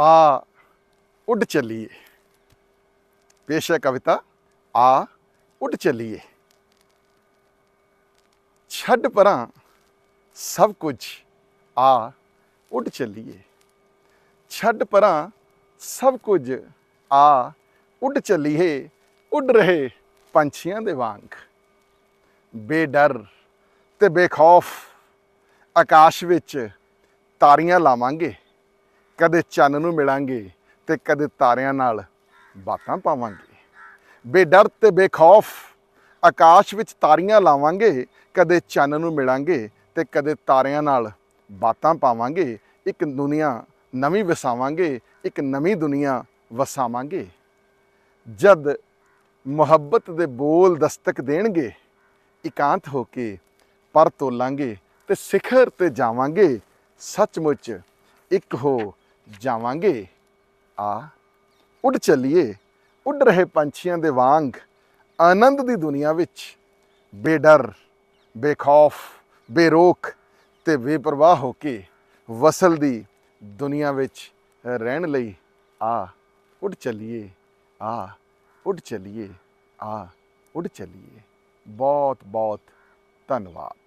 ਆ ਉੱਡ ਚੱਲੀਏ ਪੇਸ਼ ਹੈ ਕਵਿਤਾ ਆ ਉੱਡ ਚੱਲੀਏ ਛੱਡ ਪਰਾਂ ਸਭ ਕੁਝ ਆ ਉੱਡ ਚੱਲੀਏ ਛੱਡ ਪਰਾਂ ਸਭ ਕੁਝ ਆ ਉੱਡ ਚੱਲੀਏ ਉੱਡ ਰਹੇ ਪੰਛੀਆਂ ਦੇ ਵਾਂਗ ਬੇਡਰ ਤੇ ਬੇਖੌਫ ਆਕਾਸ਼ ਵਿੱਚ ਤਾਰੀਆਂ ਲਾਵਾਂਗੇ ਕਦੇ ਚੰਨ ਨੂੰ ਮਿਲਾਂਗੇ ਤੇ ਕਦੇ ਤਾਰਿਆਂ ਨਾਲ ਬਾਤਾਂ ਪਾਵਾਂਗੇ ਬੇਡਰ ਤੇ ਬੇਖੌਫ ਆਕਾਸ਼ ਵਿੱਚ ਤਾਰੀਆਂ ਲਾਵਾਂਗੇ ਕਦੇ ਚੰਨ ਨੂੰ ਮਿਲਾਂਗੇ ਤੇ ਕਦੇ ਤਾਰਿਆਂ ਨਾਲ ਬਾਤਾਂ ਪਾਵਾਂਗੇ ਇੱਕ ਦੁਨੀਆ ਨਵੀਂ ਵਸਾਵਾਂਗੇ ਇੱਕ ਨਵੀਂ ਦੁਨੀਆ ਵਸਾਵਾਂਗੇ ਜਦ ਮੁਹੱਬਤ ਦੇ ਬੋਲ ਦਸਤਕ ਦੇਣਗੇ ਇਕਾਂਤ ਹੋ ਕੇ ਪਰ ਤੋਲਾਂਗੇ ਤੇ ਸਿਖਰ ਤੇ ਜਾਵਾਂਗੇ ਸੱਚਮੁੱਚ ਇੱਕ ਹੋ ਜਾਵਾਂਗੇ ਆ ਉੱਡ ਚੱਲੀਏ ਉੱਡ ਰਹੇ ਪੰਛੀਆਂ ਦੇ ਵਾਂਗ ਆਨੰਦ ਦੀ ਦੁਨੀਆ ਵਿੱਚ ਬੇਡਰ ਬੇਖੌਫ ਬੇਰੋਕ ਤੇ ਬੇਪਰਵਾਹ ਹੋ ਕੇ ਵਸਲ ਦੀ ਦੁਨੀਆ ਵਿੱਚ ਰਹਿਣ ਲਈ ਆ ਉੱਡ ਚੱਲੀਏ ਆ ਉੱਡ ਚੱਲੀਏ ਆ ਉੱਡ ਚੱਲੀਏ ਬਹੁਤ ਬਹੁਤ ਧੰਨਵਾਦ